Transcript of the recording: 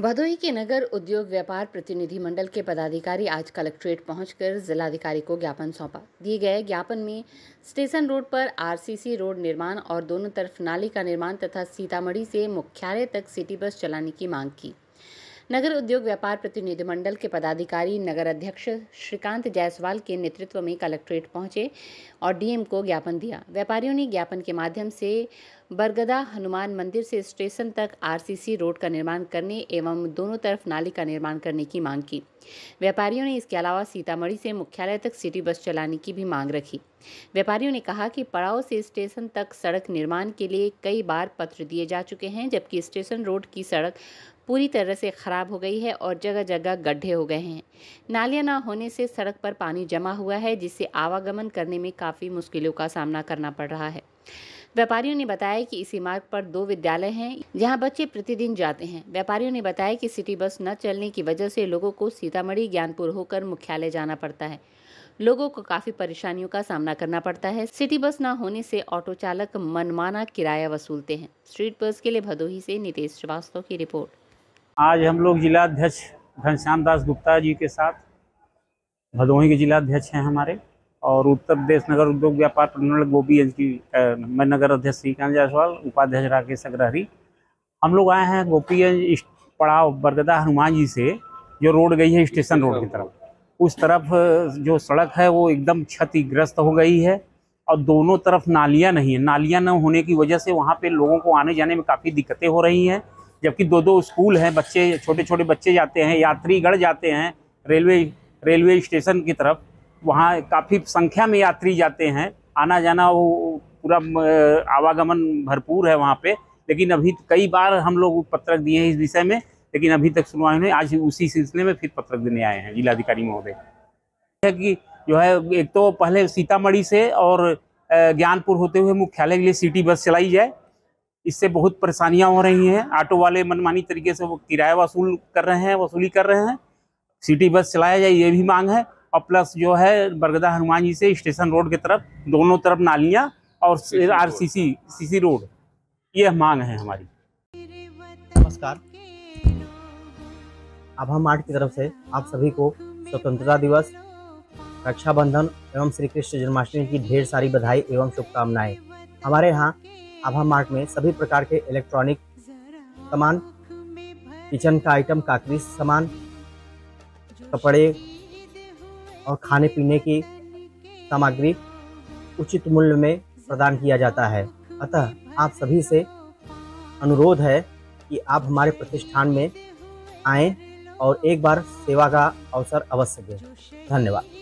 भदोही के नगर उद्योग व्यापार प्रतिनिधि मंडल के पदाधिकारी आज कलेक्ट्रेट पहुंचकर जिलाधिकारी को ज्ञापन सौंपा दिए गए ज्ञापन में स्टेशन रोड पर आरसीसी रोड निर्माण और दोनों तरफ नाली का निर्माण तथा सीतामढ़ी से मुख्यालय तक सिटी बस चलाने की मांग की नगर उद्योग व्यापार प्रतिनिधिमंडल के पदाधिकारी नगर अध्यक्ष श्रीकांत जायसवाल के नेतृत्व में कलेक्ट्रेट पहुंचे और डीएम को ज्ञापन दिया व्यापारियों ने ज्ञापन के माध्यम से बरगदा हनुमान मंदिर से स्टेशन तक आरसीसी रोड का निर्माण करने एवं दोनों तरफ नाली का निर्माण करने की मांग की व्यापारियों ने इसके अलावा सीतामढ़ी से मुख्यालय तक सिटी बस चलाने की भी मांग रखी व्यापारियों ने कहा कि पड़ाव से स्टेशन तक सड़क निर्माण के लिए कई बार पत्र दिए जा चुके हैं जबकि स्टेशन रोड की सड़क पूरी तरह से ख़राब हो गई है और जगह जगह गड्ढे हो गए हैं नालियाँ ना होने से सड़क पर पानी जमा हुआ है जिससे आवागमन करने में काफ़ी मुश्किलों का सामना करना पड़ रहा है व्यापारियों ने बताया कि इसी मार्ग पर दो विद्यालय हैं जहां बच्चे प्रतिदिन जाते हैं व्यापारियों ने बताया कि सिटी बस न चलने की वजह से लोगों को सीतामढ़ी ज्ञानपुर होकर मुख्यालय जाना पड़ता है लोगों को काफी परेशानियों का सामना करना पड़ता है सिटी बस न होने से ऑटो चालक मनमाना किराया वसूलते हैं स्ट्रीट बस के लिए भदोही से नितेश श्रीवास्तव की रिपोर्ट आज हम लोग जिला अध्यक्ष घनश्याम दास गुप्ता जी के साथ भदोही के जिला अध्यक्ष हैं हमारे और उत्तर प्रदेश नगर उद्योग व्यापार प्रमंडल गोपीगंज की मैं नगर अध्यक्ष श्रीकांत जायसवाल उपाध्यक्ष राकेश अग्रहरी हम लोग आए हैं गोपीगंज पड़ाव बरगदा हनुमान जी से जो रोड गई है स्टेशन रोड की तरफ उस तरफ जो सड़क है वो एकदम क्षतिग्रस्त हो गई है और दोनों तरफ नालियाँ नहीं है नालियाँ न होने की वजह से वहाँ पे लोगों को आने जाने में काफ़ी दिक्कतें हो रही हैं जबकि दो दो स्कूल हैं बच्चे छोटे छोटे बच्चे जाते हैं यात्रीगढ़ जाते हैं रेलवे रेलवे स्टेशन की तरफ वहाँ काफ़ी संख्या में यात्री जाते हैं आना जाना वो पूरा आवागमन भरपूर है वहाँ पे लेकिन अभी तो कई बार हम लोग पत्रक दिए हैं इस विषय में लेकिन अभी तक सुनवाई नहीं आज उसी सिलसिले में फिर पत्रक देने आए हैं जिलाधिकारी महोदय है कि जो है एक तो पहले सीतामढ़ी से और ज्ञानपुर होते हुए मुख्यालय के लिए सिटी बस चलाई जाए इससे बहुत परेशानियां हो रही हैं ऑटो वाले मनमानी तरीके से वो किराया वसूल कर रहे हैं वसूली कर रहे हैं सिटी बस चलाया जाए ये भी मांग है और प्लस जो है बरगदा हनुमान जी से स्टेशन रोड की तरफ दोनों तरफ नालियाँ और आर सी सी रोड ये मांग है हमारी नमस्कार अब हम आठ की तरफ से आप सभी को स्वतंत्रता दिवस रक्षाबंधन एवं श्री कृष्ण जन्माष्टमी की ढेर सारी बधाई एवं शुभकामनाएं हमारे यहाँ आभा मार्ट में सभी प्रकार के इलेक्ट्रॉनिक सामान किचन का आइटम काकरी सामान कपड़े और खाने पीने की सामग्री उचित मूल्य में प्रदान किया जाता है अतः आप सभी से अनुरोध है कि आप हमारे प्रतिष्ठान में आएं और एक बार सेवा का अवसर अवश्य दें धन्यवाद